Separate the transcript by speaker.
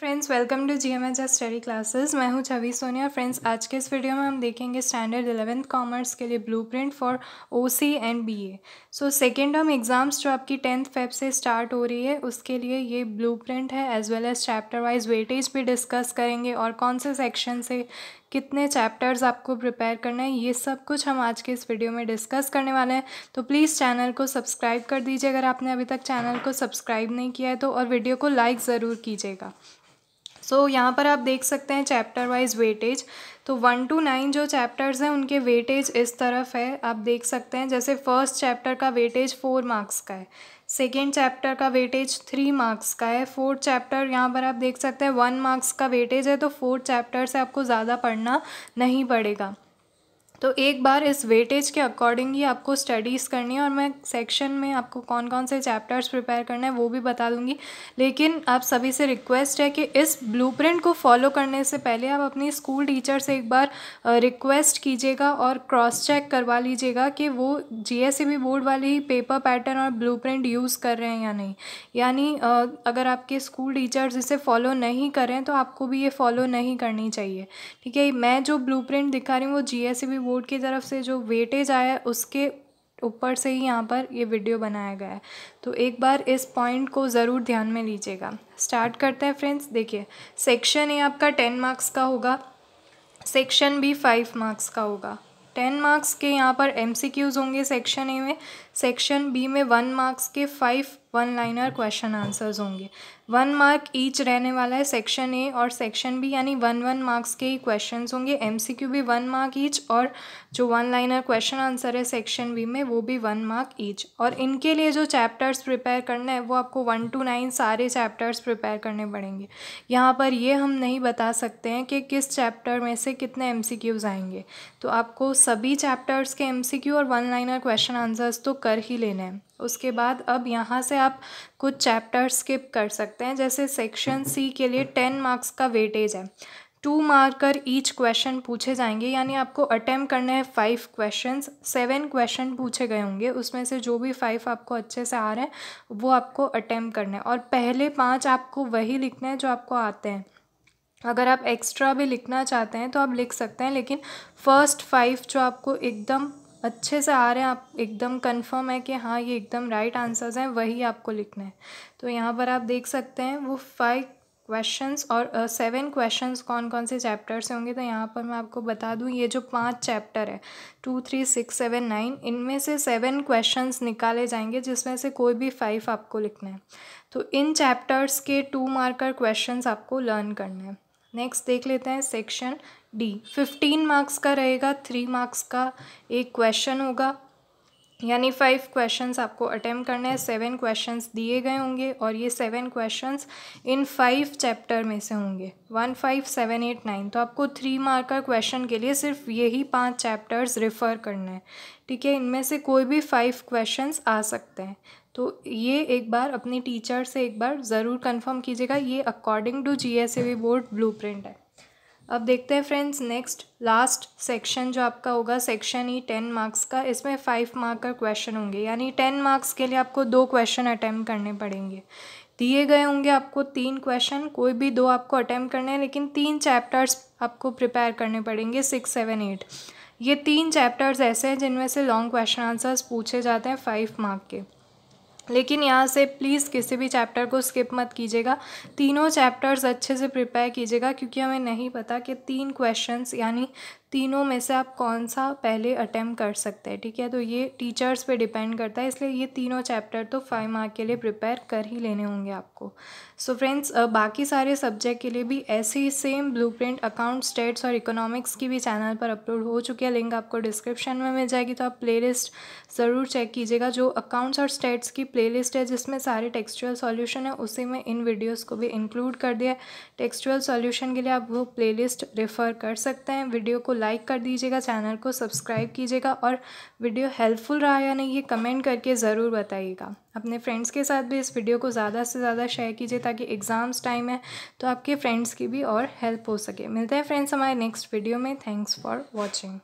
Speaker 1: friends welcome to G M H S study classes मैं हूँ छवि Sonia friends आज के इस वीडियो में हम देखेंगे स्टैंडर्ड इलेवेंथ कॉमर्स के लिए blueprint for OC and BA so second term exams जो आपकी टेंथ फेब से स्टार्ट हो रही है उसके लिए ये ब्लूप्रिंट है as well as chapter wise weightage भी डिस्कस करेंगे और कौन से सेक्शन से कितने चैप्टर्स आपको प्रिपेयर करना है ये सब कुछ हम आज के इस वीडियो में डिस्कस करने वाले हैं तो प्लीज़ चैनल को सब्सक्राइब कर दीजिए अगर आपने अभी तक चैनल को सब्सक्राइब नहीं किया है तो और वीडियो को लाइक ज़रूर कीजिएगा सो so, यहाँ पर आप देख सकते हैं चैप्टर वाइज वेटेज तो वन टू नाइन जो चैप्टर्स हैं उनके वेटेज इस तरफ है आप देख सकते हैं जैसे फर्स्ट चैप्टर का वेटेज फोर मार्क्स का है सेकेंड चैप्टर का वेटेज थ्री मार्क्स का है फोर्थ चैप्टर यहाँ पर आप देख सकते हैं वन मार्क्स का वेटेज है तो फोर्थ चैप्टर से आपको ज़्यादा पढ़ना नहीं पड़ेगा तो एक बार इस वेटेज के अकॉर्डिंग ही आपको स्टडीज़ करनी है और मैं सेक्शन में आपको कौन कौन से चैप्टर्स प्रिपेयर करना है वो भी बता दूंगी लेकिन आप सभी से रिक्वेस्ट है कि इस ब्लूप्रिंट को फॉलो करने से पहले आप अपनी स्कूल टीचर से एक बार रिक्वेस्ट कीजिएगा और क्रॉस चेक करवा लीजिएगा कि वो जी बोर्ड वाले ही पेपर पैटर्न और ब्लू यूज़ कर रहे हैं या नहीं यानी अगर आपके स्कूल टीचर्स इसे फॉलो नहीं करें तो आपको भी ये फॉलो नहीं करनी चाहिए ठीक है मैं जो ब्लू दिखा रही हूँ वो जी बोर्ड की तरफ से जो वेटेज आया है उसके ऊपर से ही यहाँ पर ये वीडियो बनाया गया है तो एक बार इस पॉइंट को ज़रूर ध्यान में लीजिएगा स्टार्ट करते हैं फ्रेंड्स देखिए सेक्शन ए आपका टेन मार्क्स का होगा सेक्शन बी फाइव मार्क्स का होगा टेन मार्क्स के यहाँ पर एम होंगे सेक्शन ए में सेक्शन बी में वन मार्क्स के five one liner question answers होंगे वन मार्क ईच रहने वाला है सेक्शन ए और सेक्शन बी यानी वन वन मार्क्स के ही क्वेश्चन होंगे एमसीक्यू भी वन मार्क ईच और जो वन लाइनर क्वेश्चन आंसर है सेक्शन बी में वो भी वन मार्क ईच और इनके लिए जो चैप्टर्स प्रिपेयर करना है वो आपको वन टू नाइन सारे चैप्टर्स प्रिपेयर करने पड़ेंगे यहाँ पर ये हम नहीं बता सकते हैं कि किस चैप्टर में से कितने एम आएंगे तो आपको सभी चैप्टर्स के एम और वन लाइनर क्वेश्चन आंसर्स तो कर ही लेना है उसके बाद अब यहाँ से आप कुछ चैप्टर स्किप कर सकते हैं जैसे सेक्शन सी के लिए टेन मार्क्स का वेटेज है टू मार्कर ईच क्वेश्चन पूछे जाएंगे यानी आपको अटैम्प्ट करने हैं फाइव क्वेश्चन सेवन क्वेश्चन पूछे गए होंगे उसमें से जो भी फाइव आपको अच्छे से आ रहे हैं वो आपको अटैम्प्ट करने हैं और पहले पाँच आपको वही लिखना है जो आपको आते हैं अगर आप एक्स्ट्रा भी लिखना चाहते हैं तो आप लिख सकते हैं लेकिन फर्स्ट फाइव जो आपको एकदम अच्छे से आ रहे हैं आप एकदम कंफर्म है कि हाँ ये एकदम राइट आंसर्स हैं वही आपको लिखना है तो यहाँ पर आप देख सकते हैं वो फाइव क्वेश्चंस और सेवन uh, क्वेश्चंस कौन कौन से चैप्टर से होंगे तो यहाँ पर मैं आपको बता दूँ ये जो पांच चैप्टर है two three six seven nine इनमें से सेवन क्वेश्चंस निकाले जाएंगे जिसमें से कोई भी फाइव आपको लिखना है तो इन चैप्टर्स के टू मार्कर क्वेश्चंस आपको लर्न करने हैं नेक्स्ट देख लेते हैं सेक्शन डी फिफ्टीन मार्क्स का रहेगा थ्री मार्क्स का एक क्वेश्चन होगा यानी फाइव क्वेश्चंस आपको अटेम्प्ट करने हैं सेवन क्वेश्चंस दिए गए होंगे और ये सेवन क्वेश्चंस इन फाइव चैप्टर में से होंगे one five seven eight nine तो आपको थ्री मार्कर क्वेश्चन के लिए सिर्फ यही पांच चैप्टर्स रिफ़र करना है ठीक है इनमें से कोई भी फाइव क्वेश्चंस आ सकते हैं तो ये एक बार अपनी टीचर से एक बार ज़रूर कंफर्म कीजिएगा ये according to G S board blueprint है अब देखते हैं फ्रेंड्स नेक्स्ट लास्ट सेक्शन जो आपका होगा सेक्शन ई टेन मार्क्स का इसमें फाइव मार्क का क्वेश्चन होंगे यानी टेन मार्क्स के लिए आपको दो क्वेश्चन अटैम्प्ट करने पड़ेंगे दिए गए होंगे आपको तीन क्वेश्चन कोई भी दो आपको अटैम्प्ट करने हैं लेकिन तीन चैप्टर्स आपको प्रिपेयर करने पड़ेंगे सिक्स सेवन एट ये तीन चैप्टर्स ऐसे हैं जिनमें से लॉन्ग क्वेश्चन आंसर्स पूछे जाते हैं फाइव मार्क के लेकिन यहाँ से प्लीज़ किसी भी चैप्टर को स्किप मत कीजिएगा तीनों चैप्टर्स अच्छे से प्रिपेयर कीजिएगा क्योंकि हमें नहीं पता कि तीन क्वेश्चंस यानी तीनों में से आप कौन सा पहले अटैम्प्ट कर सकते हैं ठीक है तो ये टीचर्स पे डिपेंड करता है इसलिए ये तीनों चैप्टर तो फाइव मार्क के लिए प्रिपेयर कर ही लेने होंगे आपको सो so फ्रेंड्स बाकी सारे सब्जेक्ट के लिए भी ऐसे ही same blueprint account stats और इकोनॉमिक्स की भी चैनल पर अपलोड हो चुकी है लिंक आपको डिस्क्रिप्शन में मिल जाएगी तो आप प्ले ज़रूर चेक कीजिएगा जो अकाउंट्स और स्टेट्स की प्ले है जिसमें सारे टेक्सचुअल सॉल्यूशन है उसी में इन वीडियोज़ को भी इंक्लूड कर दिया है टेक्सचुअल सॉल्यूशन के लिए आप वो प्लेलिस्ट रेफ़र कर सकते हैं वीडियो को लाइक कर दीजिएगा चैनल को सब्सक्राइब कीजिएगा और वीडियो हेल्पफुल रहा या नहीं ये कमेंट करके ज़रूर बताइएगा अपने फ्रेंड्स के साथ भी इस वीडियो को ज़्यादा से ज़्यादा शेयर कीजिए ताकि एग्ज़ाम्स टाइम है तो आपके फ्रेंड्स की भी और हेल्प हो सके मिलते हैं फ्रेंड्स हमारे नेक्स्ट वीडियो में थैंक्स फॉर वॉचिंग